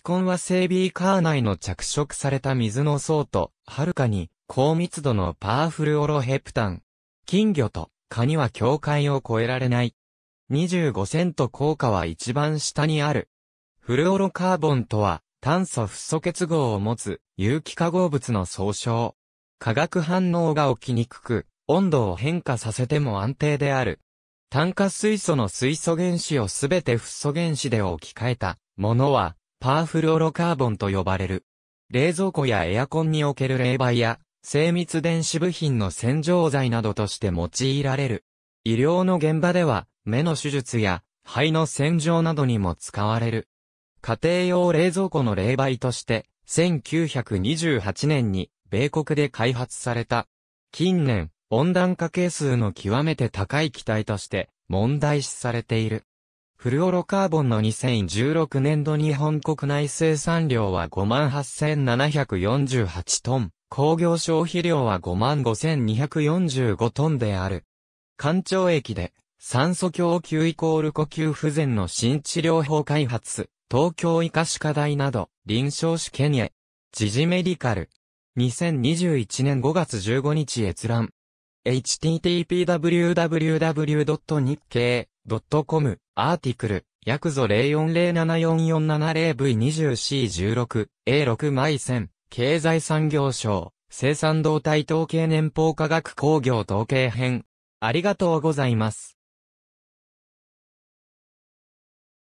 気根は整備カー内の着色された水の層と、はるかに高密度のパーフルオロヘプタン。金魚と蚊には境界を越えられない。25セント効果は一番下にある。フルオロカーボンとは、炭素フッ素結合を持つ有機化合物の総称。化学反応が起きにくく、温度を変化させても安定である。炭化水素の水素原子をすべてフッ素原子で置き換えたものは、パーフルオロカーボンと呼ばれる。冷蔵庫やエアコンにおける冷媒や、精密電子部品の洗浄剤などとして用いられる。医療の現場では、目の手術や、肺の洗浄などにも使われる。家庭用冷蔵庫の冷媒として、1928年に、米国で開発された。近年、温暖化係数の極めて高い機体として、問題視されている。フルオロカーボンの2016年度日本国内生産量は58,748トン、工業消費量は55,245トンである。環境液で酸素供給イコール呼吸不全の新治療法開発、東京医科歯科大など臨床試験へ、時事メディカル。2021年5月15日閲覧。http://www. 日経 .com、アーティクル、約ぞ04074470 v 2 0 c 16 A6 枚線、経済産業省、生産動態統計年報科学工業統計編。ありがとうございます。